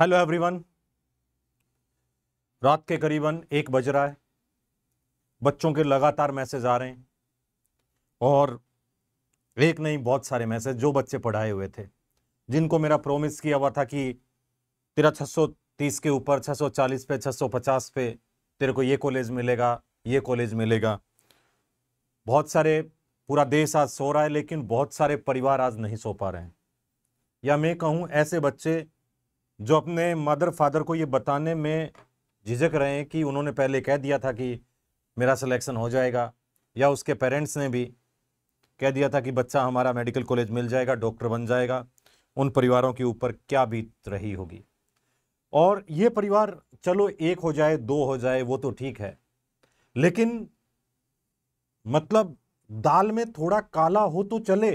hello everyone रात के करीबन एक बज रहा है बच्चों के लगातार मैसेज आ रहे हैं और एक नहीं बहुत सारे मैसेज जो बच्चे पढ़ाए हुए थे जिनको मेरा प्रोमिस किया हुआ था कि तेरा 630 के ऊपर 640 पे 650 पे तेरे को ये कॉलेज मिलेगा ये कॉलेज मिलेगा बहुत सारे पूरा देश आज सो रहा है लेकिन बहुत सारे परिवार आज नहीं सो पा रहे हैं या मैं कहूँ ऐसे बच्चे जो अपने मदर फादर को ये बताने में झिझक रहे हैं कि उन्होंने पहले कह दिया था कि मेरा सिलेक्शन हो जाएगा या उसके पेरेंट्स ने भी कह दिया था कि बच्चा हमारा मेडिकल कॉलेज मिल जाएगा डॉक्टर बन जाएगा उन परिवारों के ऊपर क्या बीत रही होगी और ये परिवार चलो एक हो जाए दो हो जाए वो तो ठीक है लेकिन मतलब दाल में थोड़ा काला हो तो चले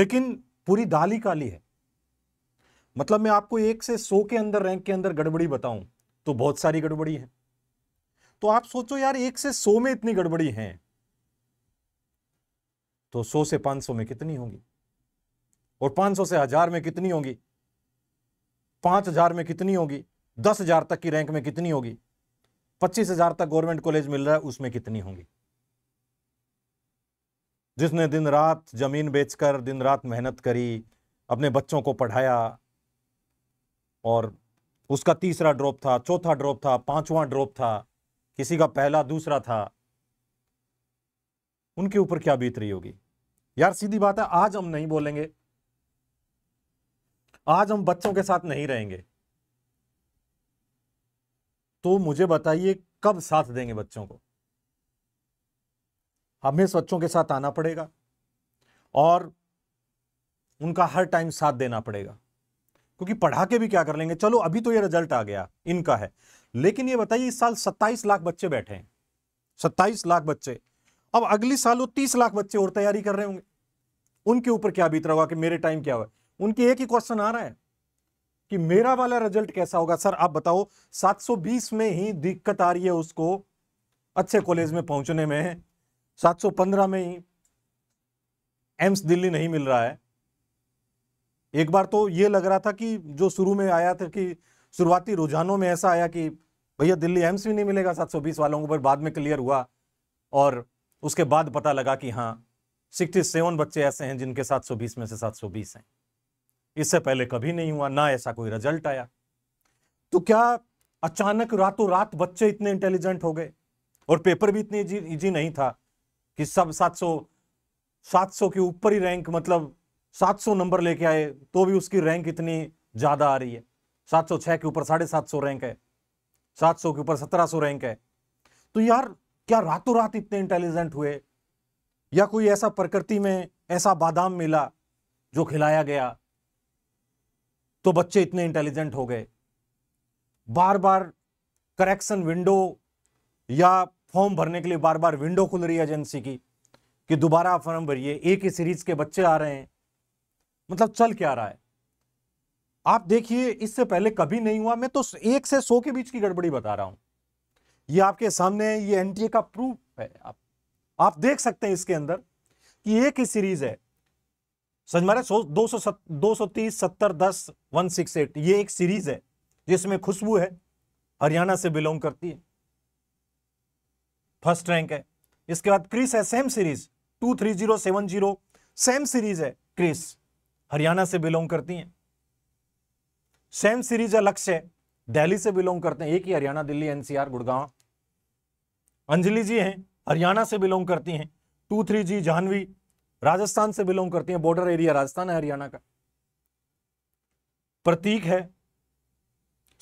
लेकिन पूरी दाल ही काली है मतलब मैं आपको एक से सौ के अंदर रैंक के अंदर गड़बड़ी बताऊं तो बहुत सारी गड़बड़ी है तो आप सोचो यार एक से सौ में इतनी गड़बड़ी है तो सौ से पांच सौ में कितनी होगी और पांच सौ से हजार में कितनी होगी पांच हजार में कितनी होगी दस हजार तक की रैंक में कितनी होगी पच्चीस हजार तक गवर्नमेंट कॉलेज मिल रहा है उसमें कितनी होंगी जिसने दिन रात जमीन बेचकर दिन रात मेहनत करी अपने बच्चों को पढ़ाया और उसका तीसरा ड्रॉप था चौथा ड्रॉप था पांचवा ड्रॉप था किसी का पहला दूसरा था उनके ऊपर क्या बीत रही होगी यार सीधी बात है आज हम नहीं बोलेंगे आज हम बच्चों के साथ नहीं रहेंगे तो मुझे बताइए कब साथ देंगे बच्चों को हमें बच्चों के साथ आना पड़ेगा और उनका हर टाइम साथ देना पड़ेगा क्योंकि पढ़ा के भी क्या कर लेंगे चलो अभी तो ये रिजल्ट आ गया इनका है लेकिन ये बताइए इस साल सत्ताईस लाख बच्चे बैठे हैं सत्ताईस लाख बच्चे अब अगली साल वो तीस लाख बच्चे और तैयारी कर रहे होंगे उनके ऊपर क्या बीत रहा होगा कि मेरे टाइम क्या हुआ उनके एक ही क्वेश्चन आ रहा है कि मेरा वाला रिजल्ट कैसा होगा सर आप बताओ 720 में ही दिक्कत आ रही है उसको अच्छे कॉलेज में पहुंचने में 715 में ही एम्स दिल्ली नहीं मिल रहा है एक बार तो ये लग रहा था कि जो शुरू में आया था कि शुरुआती रुझानों में ऐसा आया कि भैया दिल्ली एम्स भी नहीं मिलेगा 720 वालों को पर बाद में क्लियर हुआ और उसके बाद पता लगा कि हाँ सेवन बच्चे ऐसे हैं जिनके 720 में से 720 हैं इससे पहले कभी नहीं हुआ ना ऐसा कोई रिजल्ट आया तो क्या अचानक रातों रात बच्चे इतने इंटेलिजेंट हो गए और पेपर भी इतने इजी, नहीं था कि सब सात सौ के ऊपर ही रैंक मतलब 700 नंबर लेके आए तो भी उसकी रैंक इतनी ज़्यादा आ रही है 706 के ऊपर साढ़े सात रैंक है 700 के ऊपर 1700 रैंक है तो यार क्या रातों रात इतने इंटेलिजेंट हुए या कोई ऐसा प्रकृति में ऐसा बादाम मिला जो खिलाया गया तो बच्चे इतने इंटेलिजेंट हो गए बार बार करेक्शन विंडो या फॉर्म भरने के लिए बार बार विंडो खुल रही है एजेंसी की कि दोबारा फॉर्म भरिए एक ही सीरीज के बच्चे आ रहे हैं मतलब चल क्या रहा है आप देखिए इससे पहले कभी नहीं हुआ मैं तो एक से सौ के बीच की गड़बड़ी बता रहा हूं ये आपके सामने है ये एनटीए का प्रूफ है आप आप देख सकते हैं इसके अंदर कि एक ही सीरीज है समझ मारे सौ दो सौ सत, दो सौ तीस सत्तर दस वन सिक्स एट ये एक सीरीज है जिसमें खुशबू है हरियाणा से बिलोंग करती है फर्स्ट रैंक है इसके बाद क्रिस है same series two three zero seven zero same series है क्रिस हरियाणा से बिलोंग करती हैं सेम सीरीज अलग से दिल्ली से बिलोंग करते हैं एक ही हरियाणा दिल्ली एनसीआर गुड़गांव अंजलि जी हैं हरियाणा से बिलोंग करती हैं two three G Jahnavi Rajasthan से बिलोंग करती हैं बॉर्डर एरिया राजस्थान है हरियाणा का प्रतीक है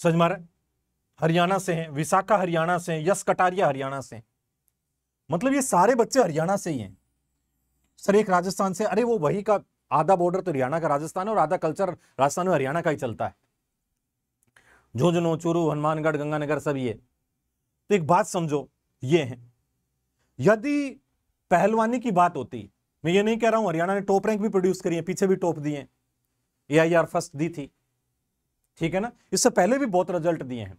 सजमार हरियाणा से हैं विशाखा हरियाणा से हैं यश कटारिया हरियाणा से मतलब ये सारे बच्चे हरियाणा से ही हैं सर एक राजस्थान से अरे वो वही का आधा बॉर्डर तो हरियाणा का राजस्थान है और आधा कल्चर राजस्थान में हरियाणा का ही चलता है झुंझुनू चूरू हनुमानगढ़ गंगानगर सब ये तो एक बात समझो ये है यदि पहलवानी की बात होती मैं ये नहीं कह रहा हूं हरियाणा ने टॉप रैंक भी प्रोड्यूस करी है पीछे भी टॉप दिए ए आई आर फर्स्ट दी थी ठीक है ना इससे पहले भी बहुत रिजल्ट दिए हैं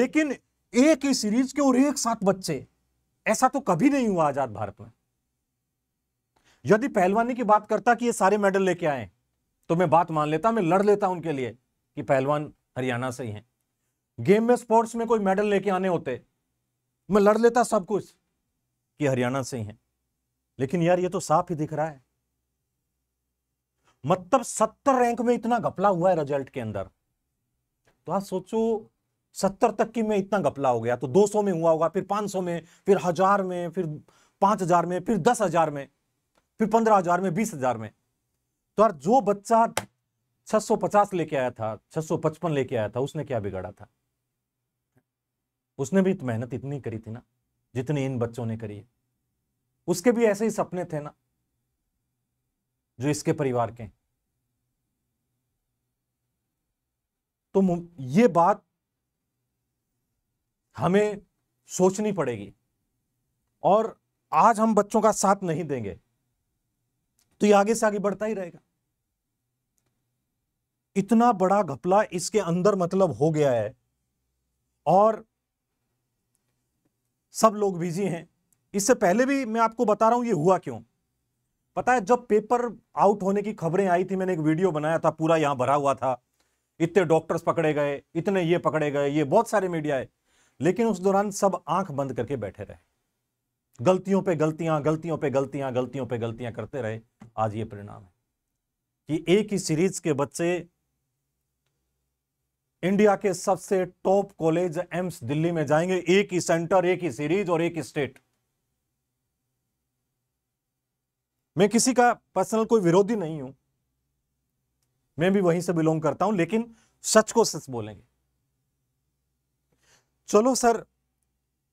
लेकिन एक ही सीरीज के और एक साथ बच्चे ऐसा तो कभी नहीं हुआ आजाद भारत में यदि पहलवानी की बात करता कि ये सारे मेडल लेके आए तो मैं बात मान लेता मैं लड़ लेता उनके लिए कि पहलवान हरियाणा से ही हैं गेम में स्पोर्ट्स में कोई मेडल लेके आने होते मैं लड़ लेता सब कुछ कि हरियाणा से ही हैं लेकिन यार ये तो साफ ही दिख रहा है मतलब सत्तर रैंक में इतना घपला हुआ है रिजल्ट के अंदर तो आप सोचो सत्तर तक की में इतना घपला हो गया तो दो में हुआ होगा फिर पांच में फिर हजार में फिर पांच में फिर दस हजार में फिर पंद्रह हजार में बीस हजार में तो यार जो बच्चा 650 लेके आया था 655 लेके आया था उसने क्या बिगाड़ा था उसने भी तो मेहनत इतनी करी थी ना जितनी इन बच्चों ने करी है उसके भी ऐसे ही सपने थे ना जो इसके परिवार के तो ये बात हमें सोचनी पड़ेगी और आज हम बच्चों का साथ नहीं देंगे तो ये आगे से आगे बढ़ता ही रहेगा इतना बड़ा घपला इसके अंदर मतलब हो गया है और सब लोग बिजी हैं इससे पहले भी मैं आपको बता रहा हूं ये हुआ क्यों पता है जब पेपर आउट होने की खबरें आई थी मैंने एक वीडियो बनाया था पूरा यहां भरा हुआ था इतने डॉक्टर्स पकड़े गए इतने ये पकड़े गए ये बहुत सारे मीडिया है लेकिन उस दौरान सब आंख बंद करके बैठे रहे गलतियों पे गलतियां गलतियों पे गलतियां गलतियों पे गलतियां करते रहे आज ये परिणाम है कि एक ही सीरीज के बच्चे इंडिया के सबसे टॉप कॉलेज एम्स दिल्ली में जाएंगे एक ही सेंटर एक ही सीरीज और एक ही स्टेट मैं किसी का पर्सनल कोई विरोधी नहीं हूं मैं भी वहीं से बिलोंग करता हूं लेकिन सच को सच बोलेंगे चलो सर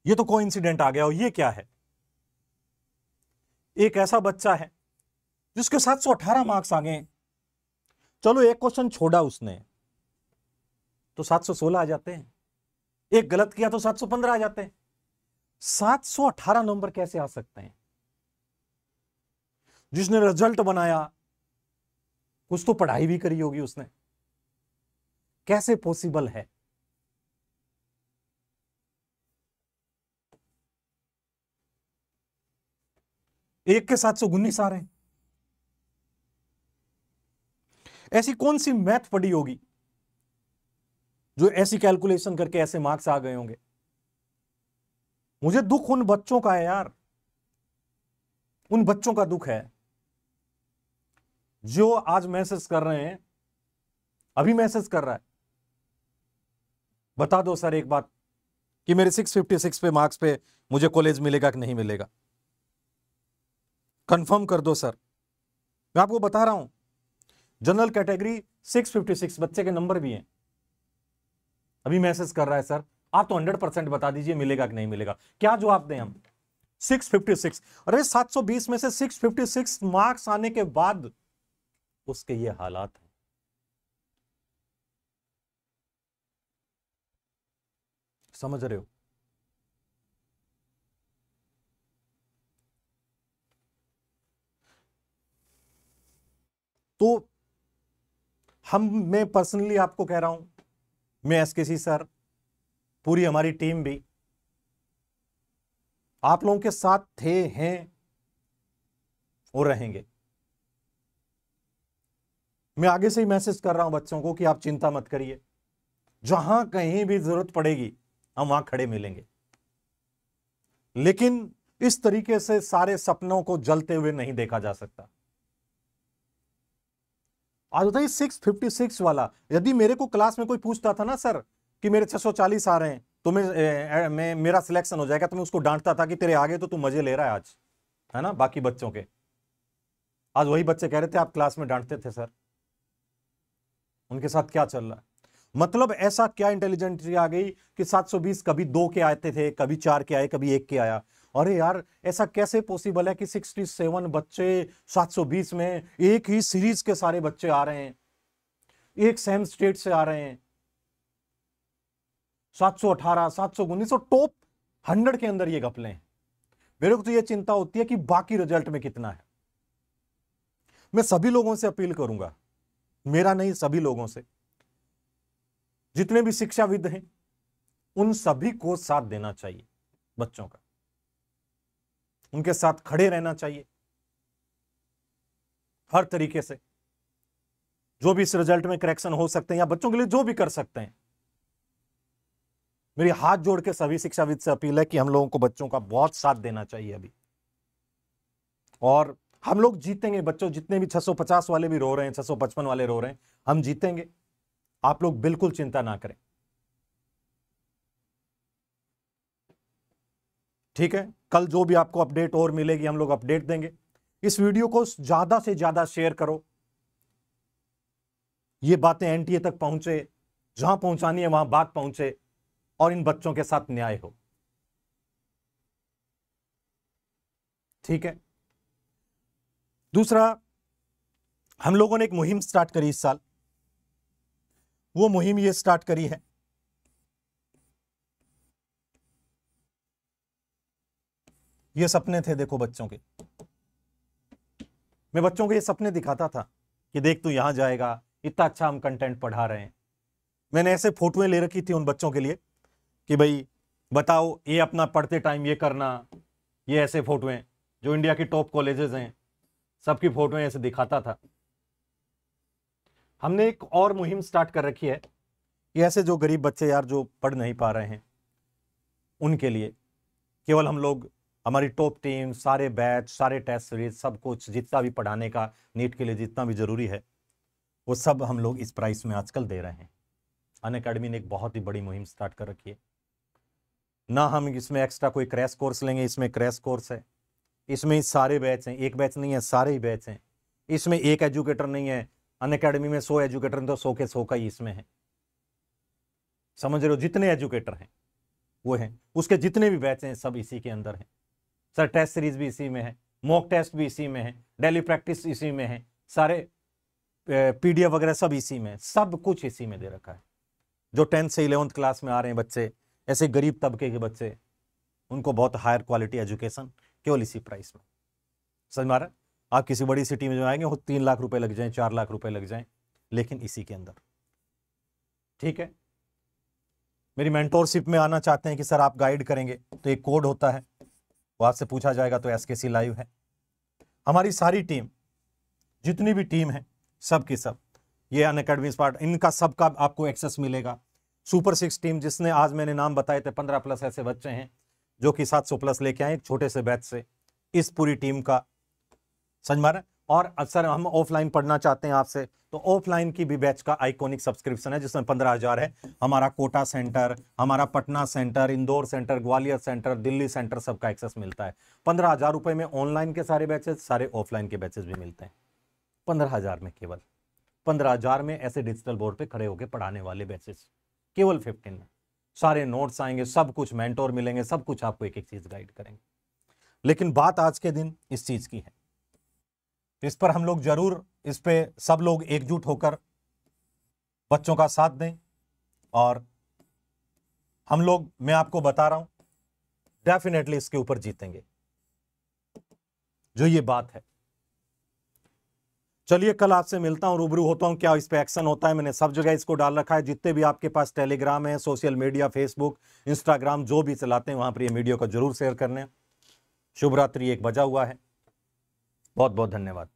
ये तो कोई इंसिडेंट आ गया हो ये क्या है एक ऐसा बच्चा है जिसके सात सौ अठारह मार्क्स आ गए चलो एक क्वेश्चन छोड़ा उसने तो सात सौ सोलह आ जाते हैं एक गलत किया तो सात सौ पंद्रह आ जाते हैं सात सौ अठारह नंबर कैसे आ सकते हैं जिसने रिजल्ट बनाया कुछ तो पढ़ाई भी करी होगी उसने कैसे पॉसिबल है एक के साथ सौ उन्नीस आ रहे हैं ऐसी कौन सी मैथ पढ़ी होगी जो ऐसी कैलकुलेशन करके ऐसे मार्क्स आ गए होंगे मुझे दुख उन बच्चों का है यार उन बच्चों का दुख है जो आज मैसेज कर रहे हैं अभी मैसेज कर रहा है बता दो सर एक बात कि मेरे 656 पे मार्क्स पे मुझे कॉलेज मिलेगा कि नहीं मिलेगा कंफर्म कर दो सर मैं आपको बता रहा हूं जनरल कैटेगरी 656 बच्चे के नंबर भी हैं अभी मैसेज कर रहा है सर आप तो 100 परसेंट बता दीजिए मिलेगा कि नहीं मिलेगा क्या जवाब दें हम 656 अरे 720 में से 656 मार्क्स आने के बाद उसके ये हालात हैं समझ रहे हो तो हम मैं पर्सनली आपको कह रहा हूं मैं एस के सी सर पूरी हमारी टीम भी आप लोगों के साथ थे हैं और रहेंगे मैं आगे से ही मैसेज कर रहा हूं बच्चों को कि आप चिंता मत करिए जहां कहीं भी जरूरत पड़ेगी हम वहां खड़े मिलेंगे लेकिन इस तरीके से सारे सपनों को जलते हुए नहीं देखा जा सकता आज होता है सिक्स फिफ्टी सिक्स वाला यदि मेरे को क्लास में कोई पूछता था ना सर कि मेरे छह सौ चालीस आ रहे हैं तो मैं, ए, मैं मेरा सिलेक्शन हो जाएगा तो मैं उसको डांटता था कि तेरे आगे तो तू मजे ले रहा है आज है ना बाकी बच्चों के आज वही बच्चे कह रहे थे आप क्लास में डांटते थे सर उनके साथ क्या चल रहा है मतलब ऐसा क्या इंटेलिजेंट आ गई कि 720 कभी दो के आते थे कभी चार के आए कभी एक के आया अरे यार ऐसा कैसे पॉसिबल है कि 67 बच्चे 720 में एक ही सीरीज के सारे बच्चे आ रहे हैं एक सेम स्टेट से आ रहे हैं 718 उन्नीस सौ टॉप 100 के अंदर ये गपले हैं मेरे को तो ये चिंता होती है कि बाकी रिजल्ट में कितना है मैं सभी लोगों से अपील करूंगा मेरा नहीं सभी लोगों से जितने भी शिक्षाविद हैं उन सभी को साथ देना चाहिए बच्चों का उनके साथ खड़े रहना चाहिए हर तरीके से जो भी इस रिजल्ट में करेक्शन हो सकते हैं या बच्चों के लिए जो भी कर सकते हैं मेरी हाथ जोड़ के सभी शिक्षाविद से अपील है कि हम लोगों को बच्चों का बहुत साथ देना चाहिए अभी और हम लोग जीतेंगे बच्चों जितने भी 650 वाले भी रो रहे हैं 655 वाले रो रहे हैं हम जीतेंगे आप लोग बिल्कुल चिंता ना करें ठीक है कल जो भी आपको अपडेट और मिलेगी हम लोग अपडेट देंगे इस वीडियो को ज्यादा से ज्यादा शेयर करो ये बातें एनटीए तक पहुंचे जहां पहुंचानी है वहां बात पहुंचे और इन बच्चों के साथ न्याय हो ठीक है दूसरा हम लोगों ने एक मुहिम स्टार्ट करी इस साल वो मुहिम ये स्टार्ट करी है ये सपने थे देखो बच्चों के मैं बच्चों को ये सपने दिखाता था कि देख तू यहां जाएगा इतना अच्छा हम कंटेंट पढ़ा रहे हैं मैंने ऐसे फोटोएं ले रखी थी उन बच्चों के लिए कि भाई बताओ ये अपना पढ़ते टाइम ये करना ये ऐसे फोटोएं जो इंडिया की टॉप कॉलेजेस हैं सबकी फोटोएं ऐसे दिखाता था हमने एक और मुहिम स्टार्ट कर रखी है कि ऐसे जो गरीब बच्चे यार जो पढ़ नहीं पा रहे हैं उनके लिए केवल हम लोग हमारी टॉप टीम सारे बैच सारे टेस्ट सीरीज सब कुछ जितना भी पढ़ाने का नीट के लिए जितना भी ज़रूरी है वो सब हम लोग इस प्राइस में आजकल दे रहे हैं अन अकेडमी ने एक बहुत ही बड़ी मुहिम स्टार्ट कर रखी है ना हम इसमें एक्स्ट्रा कोई क्रैश कोर्स लेंगे इसमें क्रैश कोर्स है इसमें सारे बैच हैं एक बैच नहीं है सारे ही बैच हैं इसमें एक एजुकेटर नहीं है अन अकेडमी में सौ एजुकेटर तो सौ के सौ का ही इसमें है समझ रहे हो जितने एजुकेटर हैं वो हैं उसके जितने भी बैच हैं सब इसी के अंदर हैं सर टेस्ट सीरीज भी इसी में है मॉक टेस्ट भी इसी में है डेली प्रैक्टिस इसी में है सारे पीडीएफ वगैरह सब इसी में है सब कुछ इसी में दे रखा है जो टेंथ से इलेवंथ क्लास में आ रहे हैं बच्चे ऐसे गरीब तबके के बच्चे उनको बहुत हायर क्वालिटी एजुकेशन केवल इसी प्राइस में समझ मारा आप किसी बड़ी सिटी में जो आएंगे वो तीन लाख रुपए लग जाएं चार लाख रुपए लग जाएं लेकिन इसी के अंदर ठीक है मेरी मेंटोरशिप में आना चाहते हैं कि सर आप गाइड करेंगे तो एक कोड होता है वो आपसे पूछा जाएगा तो एस लाइव है हमारी सारी टीम जितनी भी टीम है सब की सब ये अन अकेडमी स्पार्ट इनका सबका आपको एक्सेस मिलेगा सुपर सिक्स टीम जिसने आज मैंने नाम बताए थे पंद्रह प्लस ऐसे बच्चे हैं जो कि सात सौ प्लस लेके आए छोटे से बैच से इस पूरी टीम का समझ मारा और सर हम ऑफलाइन पढ़ना चाहते हैं आपसे तो ऑफलाइन की भी बैच का आइकॉनिक सब्सक्रिप्शन है जिसमें पंद्रह हज़ार है हमारा कोटा सेंटर हमारा Patna centre Indore centre Gwalior centre Delhi centre सबका एक्सेस मिलता है पंद्रह हज़ार रुपये में ऑनलाइन के सारे बैचेस सारे ऑफलाइन के बैचेस भी मिलते हैं पंद्रह हज़ार में केवल पंद्रह हज़ार में ऐसे डिजिटल बोर्ड पर खड़े होकर पढ़ाने वाले बैचेस केवल फिफ्टीन में सारे नोट्स आएंगे सब कुछ मैंटोर मिलेंगे सब कुछ आपको एक एक चीज़ गाइड करेंगे लेकिन बात आज के दिन इस चीज़ की है इस पर हम लोग जरूर इस पे सब लोग एकजुट होकर बच्चों का साथ दें और हम लोग मैं आपको बता रहा हूं डेफिनेटली इसके ऊपर जीतेंगे जो ये बात है चलिए कल आपसे मिलता हूं रूबरू होता हूं क्या इस पे एक्शन होता है मैंने सब जगह इसको डाल रखा है जितने भी आपके पास टेलीग्राम है सोशल मीडिया फेसबुक इंस्टाग्राम जो भी चलाते हैं वहां पर ये वीडियो को जरूर शेयर करने शुभ रात्रि एक बजा हुआ है बहुत बहुत धन्यवाद